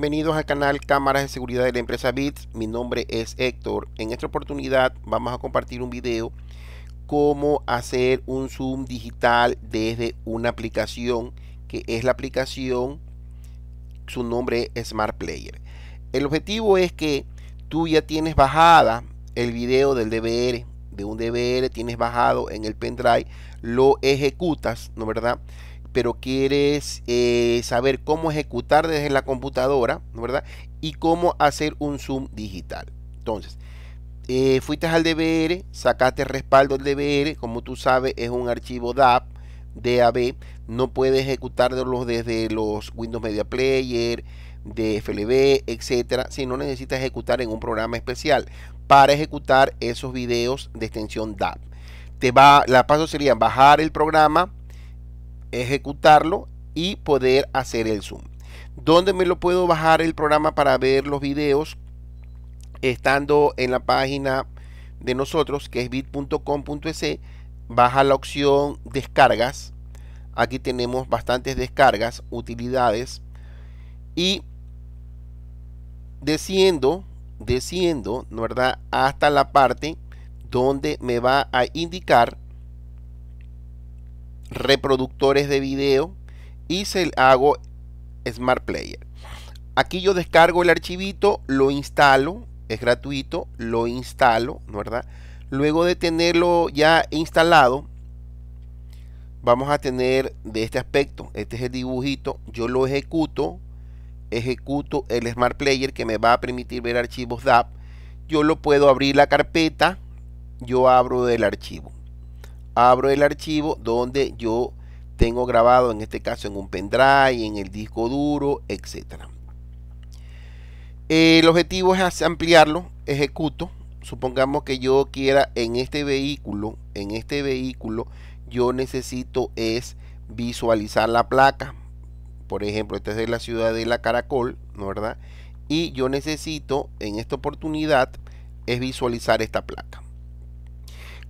Bienvenidos al canal Cámaras de Seguridad de la empresa BITS. Mi nombre es Héctor. En esta oportunidad vamos a compartir un video cómo hacer un zoom digital desde una aplicación que es la aplicación su nombre es Smart Player. El objetivo es que tú ya tienes bajada el video del DVR, de un DVR tienes bajado en el pendrive, lo ejecutas, ¿no verdad? pero quieres eh, saber cómo ejecutar desde la computadora, ¿verdad? Y cómo hacer un zoom digital. Entonces, eh, fuiste al DBR, sacaste respaldo del DBR. como tú sabes es un archivo de DAB, no puedes ejecutarlo desde los Windows Media Player, de FLB, etcétera, si no necesitas ejecutar en un programa especial para ejecutar esos videos de extensión DAP. Te va, la paso sería bajar el programa, ejecutarlo y poder hacer el zoom. donde me lo puedo bajar el programa para ver los videos? Estando en la página de nosotros, que es bit.com.es, baja la opción descargas. Aquí tenemos bastantes descargas, utilidades. Y desciendo, desciendo, ¿no ¿verdad? Hasta la parte donde me va a indicar reproductores de video y se hago Smart Player. Aquí yo descargo el archivito, lo instalo, es gratuito, lo instalo, ¿verdad? Luego de tenerlo ya instalado, vamos a tener de este aspecto, este es el dibujito, yo lo ejecuto, ejecuto el Smart Player que me va a permitir ver archivos DAP, yo lo puedo abrir la carpeta, yo abro el archivo abro el archivo donde yo tengo grabado, en este caso en un pendrive, en el disco duro, etcétera El objetivo es ampliarlo, ejecuto. Supongamos que yo quiera en este vehículo, en este vehículo, yo necesito es visualizar la placa. Por ejemplo, esta es la ciudad de la Caracol, ¿no verdad? Y yo necesito en esta oportunidad es visualizar esta placa.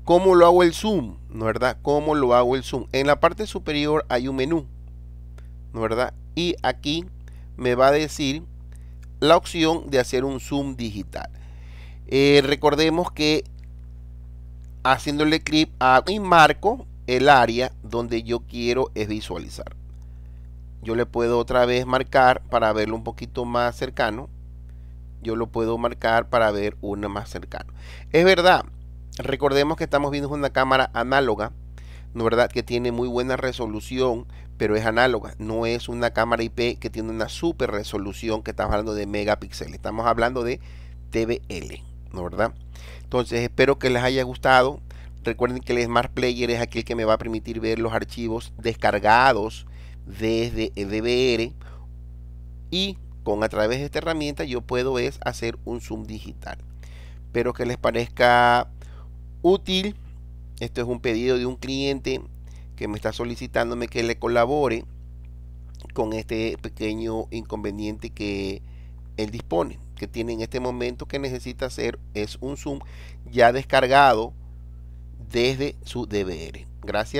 ¿Cómo lo hago el zoom? ¿No verdad? ¿Cómo lo hago el zoom? En la parte superior hay un menú, ¿no verdad? Y aquí me va a decir la opción de hacer un zoom digital. Eh, recordemos que haciéndole clic a mi marco, el área donde yo quiero es visualizar. Yo le puedo otra vez marcar para verlo un poquito más cercano. Yo lo puedo marcar para ver uno más cercano. Es verdad, Recordemos que estamos viendo una cámara análoga, ¿no verdad? Que tiene muy buena resolución, pero es análoga. No es una cámara IP que tiene una super resolución que estamos hablando de megapíxeles. Estamos hablando de TBL ¿no verdad? Entonces espero que les haya gustado. Recuerden que el Smart Player es aquel que me va a permitir ver los archivos descargados desde DVR y con a través de esta herramienta yo puedo es hacer un zoom digital. Espero que les parezca útil. Esto es un pedido de un cliente que me está solicitándome que le colabore con este pequeño inconveniente que él dispone, que tiene en este momento que necesita hacer es un Zoom ya descargado desde su DVR. Gracias.